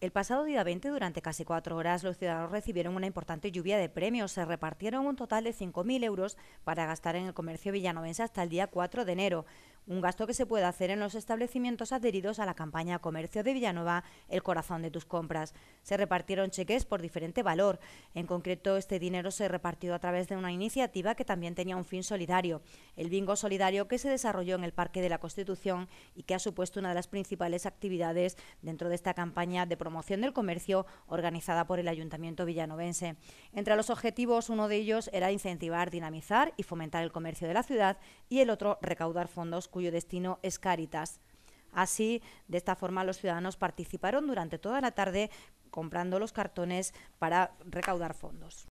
El pasado día 20, durante casi cuatro horas, los ciudadanos recibieron una importante lluvia de premios. Se repartieron un total de 5.000 euros para gastar en el comercio villanovense hasta el día 4 de enero un gasto que se puede hacer en los establecimientos adheridos a la campaña Comercio de Villanova, el corazón de tus compras. Se repartieron cheques por diferente valor. En concreto, este dinero se repartió a través de una iniciativa que también tenía un fin solidario, el bingo solidario que se desarrolló en el Parque de la Constitución y que ha supuesto una de las principales actividades dentro de esta campaña de promoción del comercio organizada por el Ayuntamiento villanovense. Entre los objetivos, uno de ellos era incentivar, dinamizar y fomentar el comercio de la ciudad y el otro recaudar fondos cuyo destino es Cáritas. Así, de esta forma, los ciudadanos participaron durante toda la tarde comprando los cartones para recaudar fondos.